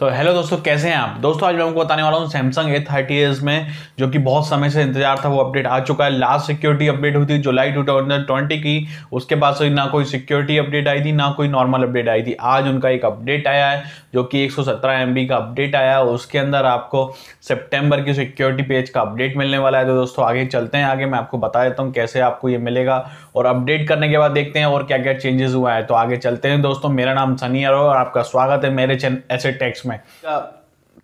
तो हेलो दोस्तों कैसे हैं आप दोस्तों आज मैं आपको बताने वाला हूँ सैमसंग ए थर्टी एस में जो कि बहुत समय से इंतजार था वो अपडेट आ चुका है लास्ट सिक्योरिटी अपडेट हुई थी जुलाई टू थाउजेंड ट्वेंटी की उसके बाद से ना कोई सिक्योरिटी अपडेट आई थी ना कोई नॉर्मल अपडेट आई थी आज उनका एक अपडेट आया है जो कि एक सौ का अपडेट आया है उसके अंदर आपको सेप्टेम्बर की सिक्योरिटी पेज का अपडेट मिलने वाला है तो दोस्तों आगे चलते हैं आगे मैं आपको बता देता हूँ कैसे आपको ये मिलेगा और अपडेट करने के बाद देखते हैं और क्या क्या चेंजेस हुआ है तो आगे चलते हैं दोस्तों मेरा नाम सनी अरो और आपका स्वागत है मेरे एस ए टेक्स में में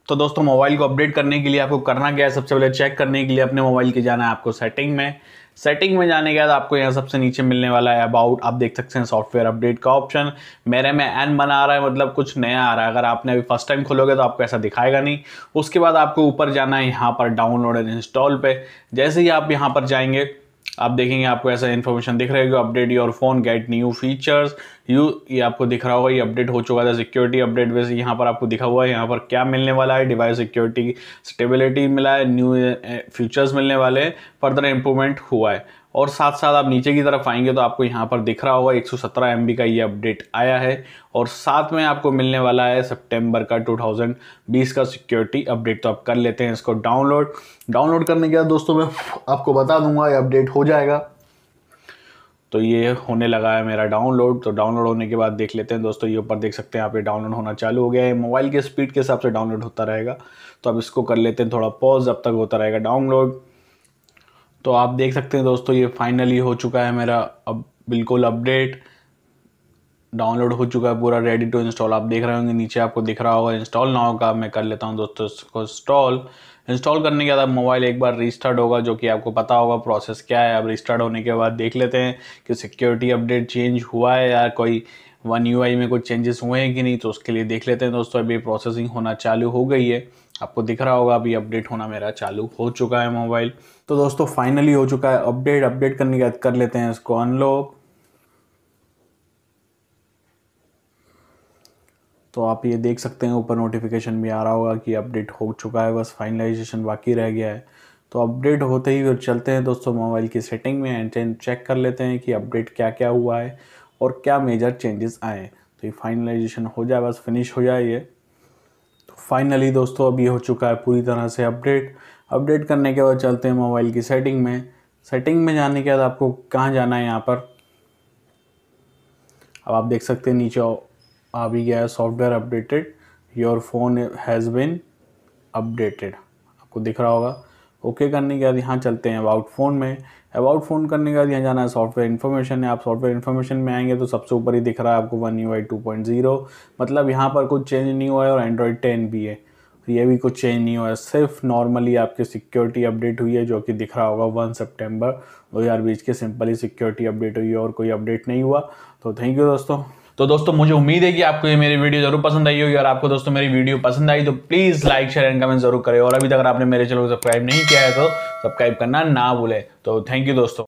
तो दोस्तों मोबाइल को अपडेट करने के लिए आपको करना क्या है सबसे पहले चेक करने के लिए अपने मोबाइल के जाना है आपको सेटिंग में सेटिंग में जाने के बाद आपको यहाँ सबसे नीचे मिलने वाला है अबाउट आप देख सकते हैं सॉफ्टवेयर अपडेट का ऑप्शन मेरे में एन बना रहा है मतलब कुछ नया आ रहा है अगर आपने अभी फर्स्ट टाइम खोलोगे तो आपको ऐसा दिखाएगा नहीं उसके बाद आपको ऊपर जाना है यहाँ पर डाउनलोड एंड इंस्टॉल पे जैसे ही आप यहाँ पर जाएंगे आप देखेंगे आपको ऐसा इन्फॉर्मेशन दिख रहेगा update your phone get new features you ये आपको दिख रहा होगा ये अपडेट हो चुका था सिक्योरिटी अपडेट वैसे यहाँ पर आपको दिखा हुआ है यहाँ पर क्या मिलने वाला है डिवाइस सिक्योरिटी स्टेबिलिटी मिला है न्यू फीचर्स eh, मिलने वाले हैं फर्दर इम्प्रूवमेंट हुआ है और साथ साथ आप नीचे की तरफ आएंगे तो आपको यहाँ पर दिख रहा होगा 117 सौ का ये अपडेट आया है और साथ में आपको मिलने वाला है सितंबर का 2020 का सिक्योरिटी अपडेट तो आप कर लेते हैं इसको डाउनलोड डाउनलोड करने के बाद दोस्तों मैं आपको बता दूंगा ये अपडेट हो जाएगा तो ये होने लगा है मेरा डाउनलोड तो डाउनलोड होने के बाद देख लेते हैं दोस्तों ये ऊपर देख सकते हैं आप ये डाउनलोड होना चालू हो गया है मोबाइल के स्पीड के हिसाब से डाउनलोड होता रहेगा तो अब इसको कर लेते हैं थोड़ा पॉज अब तक होता रहेगा डाउनलोड तो आप देख सकते हैं दोस्तों ये फाइनली हो चुका है मेरा अब बिल्कुल अपडेट डाउनलोड हो चुका है पूरा रेडी टू इंस्टॉल आप देख रहे होंगे नीचे आपको दिख रहा होगा इंस्टॉल ना होगा मैं कर लेता हूँ दोस्तों इसको इंस्टॉल इंस्टॉल करने के बाद मोबाइल एक बार रिस्टार्ट होगा जो कि आपको पता होगा प्रोसेस क्या है अब रिस्टार्ट होने के बाद देख लेते हैं कि सिक्योरिटी अपडेट चेंज हुआ है या कोई वन यू में कुछ चेंजेस हुए हैं कि नहीं तो उसके लिए देख लेते हैं दोस्तों अभी प्रोसेसिंग होना चालू हो गई है आपको दिख रहा होगा अभी अपडेट होना मेरा चालू हो चुका है मोबाइल तो दोस्तों फाइनली हो चुका है अपडेट अपडेट करने के कर लेते हैं इसको अनलॉक तो आप ये देख सकते हैं ऊपर नोटिफिकेशन भी आ रहा होगा कि अपडेट हो चुका है बस फाइनलाइजेशन बाकी रह गया है तो अपडेट होते ही और चलते हैं दोस्तों मोबाइल की सेटिंग में एंड चेक कर लेते हैं कि अपडेट क्या क्या हुआ है और क्या मेजर चेंजेस आए तो ये फाइनलाइजेशन हो जाए बस फिनिश हो जाए ये फाइनली दोस्तों अब ये हो चुका है पूरी तरह से अपडेट अपडेट करने के बाद चलते हैं मोबाइल की सेटिंग में सेटिंग में जाने के बाद आपको कहाँ जाना है यहाँ पर अब आप देख सकते हैं नीचे आ भी गया है software updated your phone has been updated आपको दिख रहा होगा ओके okay करने के बाद यहाँ चलते हैं अबाउट फ़ोन में अबाउट फ़ोन करने के बाद यहाँ जाना है सॉफ्टवेयर इन्फॉर्मेशन है आप सॉफ्टवेयर इन्फॉर्मेशन में आएंगे तो सबसे ऊपर ही दिख रहा है आपको one U I two point zero मतलब यहाँ पर कुछ चेंज नहीं हुआ है और एंड्रॉयड टेन भी है ये भी कुछ चेंज नहीं हुआ है सिर्फ नॉर्मली आपके सिक्योरिटी अपडेट हुई है जो कि दिख रहा होगा वन सेप्टेम्बर दो हजार बीस के सिंपली सिक्योरिटी अपडेट हुई है और कोई अपडेट नहीं हुआ तो थैंक यू दोस्तों तो दोस्तों मुझे उम्मीद है कि आपको ये मेरी वीडियो जरूर पसंद आई होगी और आपको दोस्तों मेरी वीडियो पसंद आई तो please like share and comment जरूर करें और अभी तक आपने मेरे चैनल को सब्सक्राइब नहीं किया है तो सब्सक्राइब करना ना भूले तो थैंक यू दोस्तों